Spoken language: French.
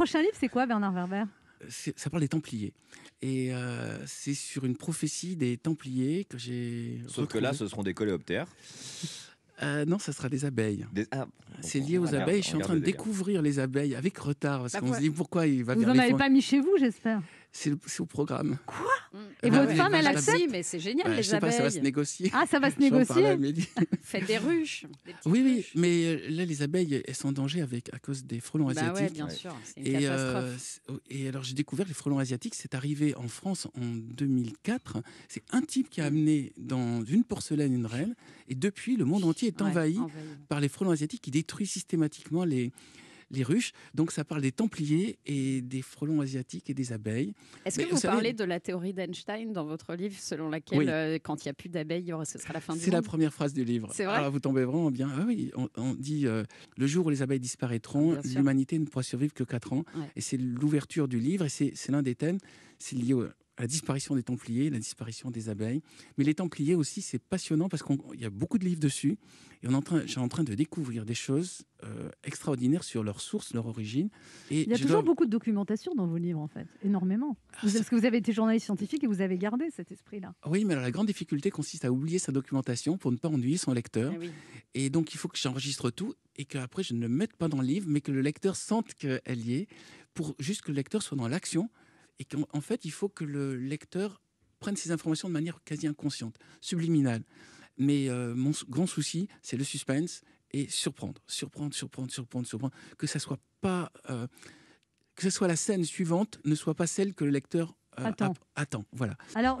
prochain livre, c'est quoi, Bernard Werber ça parle des Templiers. Et euh, c'est sur une prophétie des Templiers que j'ai. Sauf que là, ce seront des coléoptères. Euh, non, ça sera des abeilles. Ah, ah, c'est lié aux abeilles. Je suis en train de découvrir les abeilles avec retard parce bah, qu'on se dit pourquoi il va. Vous n'en avez pas mis chez vous, j'espère. C'est au programme. Quoi mm. Et ah votre femme, elle accepte mais c'est génial, les je sais Pas, ça va se négocier. Ah, ça va se négocier Faites des ruches. oui, oui, mais euh, là, les abeilles, elles sont en danger avec, à cause des frelons bah asiatiques. Ouais, bien sûr, c'est une et, euh, catastrophe. Oh, et alors, j'ai découvert les frelons asiatiques, c'est arrivé en France en 2004. C'est un type qui a mm. amené dans une porcelaine une reine, et depuis, le monde entier est envahi, envahi, par les frelons asiatiques qui détruisent systématiquement les les ruches. Donc ça parle des Templiers et des frelons asiatiques et des abeilles. Est-ce que vous, parlez de la théorie d'Einstein dans votre livre, selon laquelle euh, quand il n'y a plus d'abeilles, ce sera la fin du monde C'est la première phrase du livre. C'est vrai. Alors, ah, vous tombez vraiment bien. Ah oui, on, dit euh, le jour où les abeilles disparaîtront, l'humanité ne pourra survivre que quatre ans. Et c'est l'ouverture du livre et c'est l'un des thèmes. C'est lié au, la disparition des Templiers, la disparition des abeilles. Mais les Templiers aussi, c'est passionnant parce qu'il y a beaucoup de livres dessus. Et on en train, suis en train de découvrir des choses euh, extraordinaires sur leur source, leur origine. Et il y a toujours beaucoup de documentation dans vos livres, en fait, énormément. Ah, parce que vous avez été journaliste scientifique et vous avez gardé cet esprit-là. Oui, mais alors la grande difficulté consiste à oublier sa documentation pour ne pas ennuyer son lecteur. Eh et donc, il faut que j'enregistre tout et qu'après, je ne le mette pas dans le livre, mais que le lecteur sente qu'elle y est, pour juste que le lecteur soit dans l'action et qu'en fait, il faut que le lecteur prenne ces informations de manière quasi inconsciente, subliminale. Mais euh, mon grand souci, c'est le suspense et surprendre, surprendre, surprendre, surprendre, surprendre, que ça soit pas, euh, que ce soit la scène suivante ne soit pas celle que le lecteur euh, attend. attend. Voilà. Alors